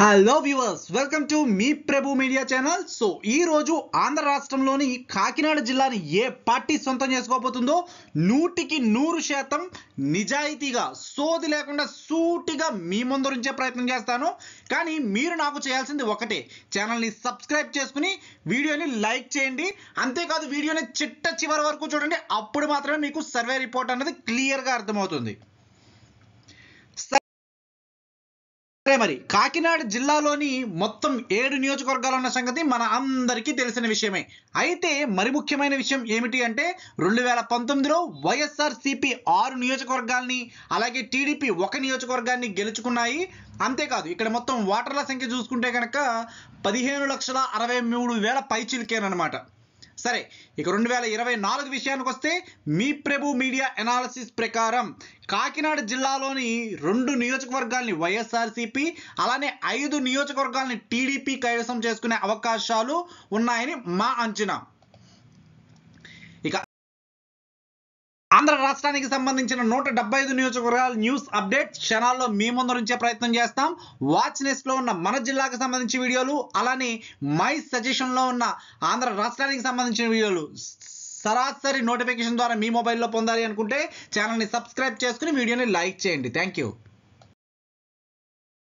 hello viewers welcome to మీ Prabhu media channel so ఈ రోజు ఆంధ్ర రాష్ట్రంలోని కాకినాడ జిల్లాని ఏ పార్టీ సొంతం చేసుకోబోతుందో నూటికి నూరు శాతం నిజాయితీగా సోది లేకుండా సూటిగా మీ ముందరించే ప్రయత్నం చేస్తాను కానీ మీరు నాకు చేయాల్సింది ఒకటే ఛానల్ని సబ్స్క్రైబ్ చేసుకుని వీడియోని లైక్ చేయండి అంతేకాదు వీడియోని చిట్ట చివరి వరకు చూడండి అప్పుడు మాత్రమే మీకు సర్వే రిపోర్ట్ అనేది క్లియర్గా అర్థమవుతుంది సరే మరి కాకినాడ జిల్లాలోని మొత్తం ఏడు నియోజకవర్గాలు ఉన్న సంగతి మన అందరికీ తెలిసిన విషయమే అయితే మరి ముఖ్యమైన విషయం ఏమిటి అంటే రెండు వేల పంతొమ్మిదిలో వైఎస్ఆర్ సిపి ఆరు నియోజకవర్గాల్ని అలాగే టీడీపీ ఒక నియోజకవర్గాన్ని గెలుచుకున్నాయి అంతేకాదు ఇక్కడ మొత్తం ఓటర్ల సంఖ్య చూసుకుంటే కనుక పదిహేను లక్షల అరవై మూడు వేల పైచిలికేనమాట సరే ఇక రెండు వేల ఇరవై నాలుగు విషయానికి వస్తే మీ ప్రభు మీడియా ఎనాలిసిస్ ప్రకారం కాకినాడ జిల్లాలోని రెండు నియోజకవర్గాల్ని వైఎస్ఆర్సీపీ అలానే ఐదు నియోజకవర్గాల్ని టీడీపీ కైవసం చేసుకునే అవకాశాలు ఉన్నాయని మా అంచనా రాష్ట్రానికి సంబంధించిన నూట డెబ్బై ఐదు నియోజకవర్గాల న్యూస్ అప్డేట్ క్షణాల్లో మీ నుంచే ప్రయత్నం చేస్తాం వాచ్ లో ఉన్న మన జిల్లాకు సంబంధించిన వీడియోలు అలానే మై సజెషన్లో ఉన్న ఆంధ్ర రాష్ట్రానికి సంబంధించిన వీడియోలు సరాసరి నోటిఫికేషన్ ద్వారా మీ మొబైల్లో పొందాలి అనుకుంటే ఛానల్ని సబ్స్క్రైబ్ చేసుకుని వీడియోని లైక్ చేయండి థ్యాంక్ యూ